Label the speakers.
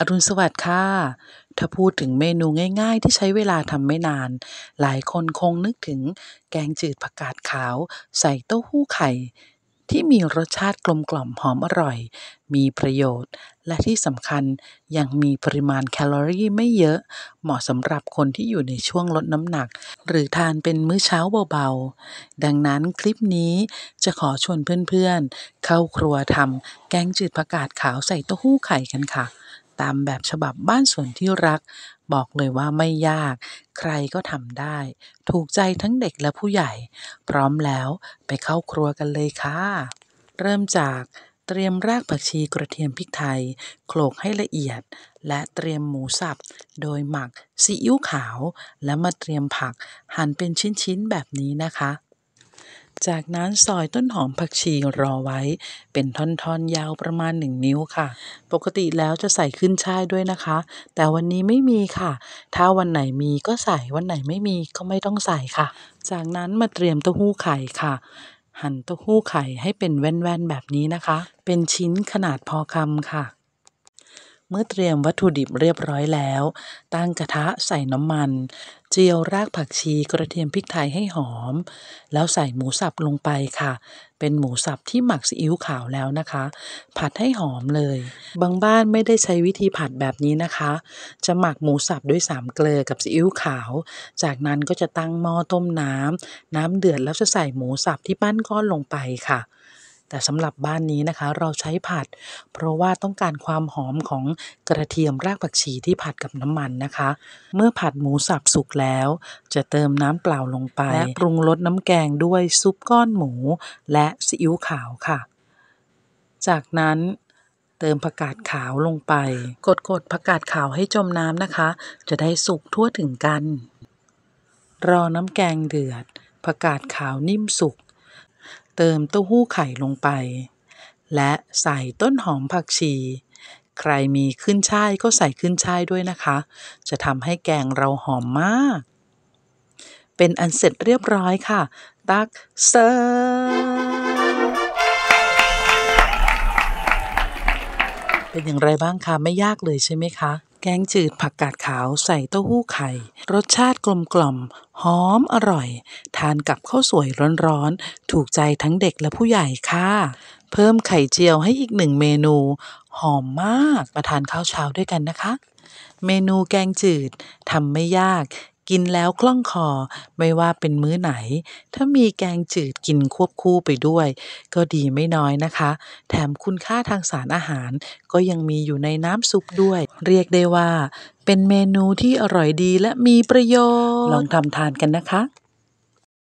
Speaker 1: อรุณสวัสดิ์ค่ะ ถ้าพูดถึงเมนูง่ายๆที่ใช้เวลาทำไม่นาน หลายคนคงนึกถึงแกงจืดผักกาดขาวใส่เต้าหู้ไข่ ที่มีรสชาติกลมกล่อมหอมอร่อย มีประโยชน์และที่สำคัญยังมีปริมาณแคลอรี่ไม่เยอะ เหมาะสำหรับคนที่อยู่ในช่วงลดน้ำหนัก หรือทานเป็นมื้อเช้าเบาๆ ดังนั้นคลิปนี้จะขอชวนเพื่อนๆ เข้าครัวทำแกงจืดผักกาดขาวใส่เต้าหู้ไข่กันค่ะตามแบบฉบับบ้านสวนที่รัก บอกเลยว่าไม่ยาก ใครก็ทำได้ ถูกใจทั้งเด็กและผู้ใหญ่ พร้อมแล้วไปเข้าครัวกันเลยค่ะ เริ่มจากเตรียมรากผักชีกระเทียมพริกไทยโขลกให้ละเอียด และเตรียมหมูสับโดยหมักซีอิ๊วขาว และมาเตรียมผักหั่นเป็นชิ้นๆแบบนี้นะคะจากนั้นซอยต้นหอมผักชีรอไว้ เป็นท่อนๆยาวประมาณหนึ่งนิ้วค่ะ ปกติแล้วจะใส่ขึ้นช่ายด้วยนะคะ แต่วันนี้ไม่มีค่ะ ถ้าวันไหนมีก็ใส่วันไหนไม่มีก็ไม่ต้องใส่ค่ะ จากนั้นมาเตรียมเต้าหู้ไข่ค่ะ หั่นเต้าหู้ไข่ให้เป็นแว่นๆแบบนี้นะคะ เป็นชิ้นขนาดพอคำค่ะเมื่อเตรียมวัตถุดิบเรียบร้อยแล้ว ตั้งกระทะใส่น้ำมัน เจียวรากผักชีกระเทียมพริกไทยให้หอม แล้วใส่หมูสับลงไปค่ะ เป็นหมูสับที่หมักซีอิ๊วขาวแล้วนะคะ ผัดให้หอมเลย บางบ้านไม่ได้ใช้วิธีผัดแบบนี้นะคะ จะหมักหมูสับด้วยสามเกลือกับซีอิ๊วขาว จากนั้นก็จะตั้งหม้อต้มน้ำน้ำเดือดแล้วจะใส่หมูสับที่ปั้นก้อนลงไปค่ะแต่สำหรับบ้านนี้นะคะเราใช้ผัดเพราะว่าต้องการความหอมของกระเทียมรากผักชีที่ผัดกับน้ำมันนะคะ เมื่อผัดหมูสับสุกแล้ว จะเติมน้ำเปล่าลงไป และปรุงรสน้ำแกงด้วยซุปก้อนหมูและซีอิ๊วขาวค่ะ จากนั้นเติมผักกาดขาวลงไป กดๆผักกาดขาวให้จมน้ำนะคะ จะได้สุกทั่วถึงกัน รอน้ำแกงเดือดผักกาดขาวนิ่มสุกเติมเต้าหู้ไข่ลงไป และใส่ต้นหอมผักชี ใครมีขึ้นช่ายก็ใส่ขึ้นช่ายด้วยนะคะ จะทำให้แกงเราหอมมาก เป็นอันเสร็จเรียบร้อยค่ะ ตักเสิร์เป็นอย่างไรบ้างคะ ไม่ยากเลยใช่ไหมคะแกงจืดผักกาดขาวใส่เต้าหู้ไข่ รสชาติกลมกล่อมหอมอร่อย ทานกับข้าวสวยร้อนๆถูกใจทั้งเด็กและผู้ใหญ่ค่ะ เพิ่มไข่เจียวให้อีกหนึ่งเมนู หอมมาก มาทานข้าวเช้าด้วยกันนะคะ เมนูแกงจืดทำไม่ยากกินแล้ว คล่องคอไม่ว่าเป็นมื้อไหน ถ้ามีแกงจืดกินควบคู่ไปด้วย ก็ดีไม่น้อยนะคะ แถมคุณค่าทางสารอาหาร ก็ยังมีอยู่ในน้ำซุปด้วย เรียกได้ว่า เป็นเมนูที่อร่อยดีและมีประโยชน์ ลองทำทานกันนะคะ